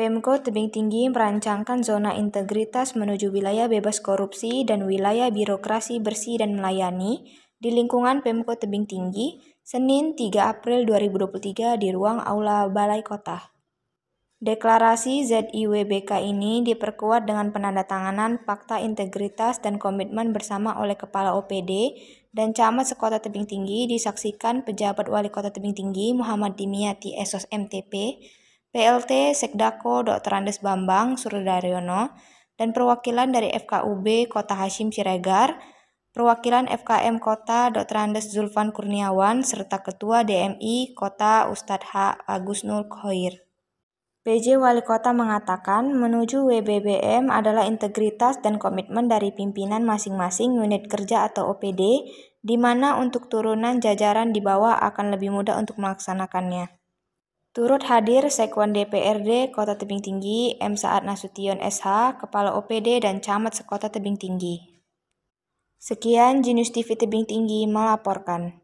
Pemko Tebing Tinggi merancangkan zona integritas menuju wilayah bebas korupsi dan wilayah birokrasi bersih dan melayani di lingkungan Pemko Tebing Tinggi, Senin 3 April 2023 di ruang Aula Balai Kota. Deklarasi ZIWBK ini diperkuat dengan penandatanganan fakta integritas dan komitmen bersama oleh Kepala OPD dan Camat Sekota Tebing Tinggi disaksikan pejabat Wali Kota Tebing Tinggi Muhammad Dimiati Esos MTP, PLT Sekdako Dr. Andes Bambang Surdaryono dan perwakilan dari FKUB Kota Hashim Siregar, perwakilan FKM Kota Dr. Andes Zulfan Kurniawan serta Ketua DMI Kota Ustadz H. Agus Nur Khoir. PJ Wali Kota mengatakan menuju WBBM adalah integritas dan komitmen dari pimpinan masing-masing unit kerja atau OPD, di mana untuk turunan jajaran di bawah akan lebih mudah untuk melaksanakannya. Turut hadir Sekwan DPRD Kota Tebing Tinggi, M. Saat Nasution SH, Kepala OPD dan Camat Sekota Tebing Tinggi. Sekian Genius TV Tebing Tinggi melaporkan.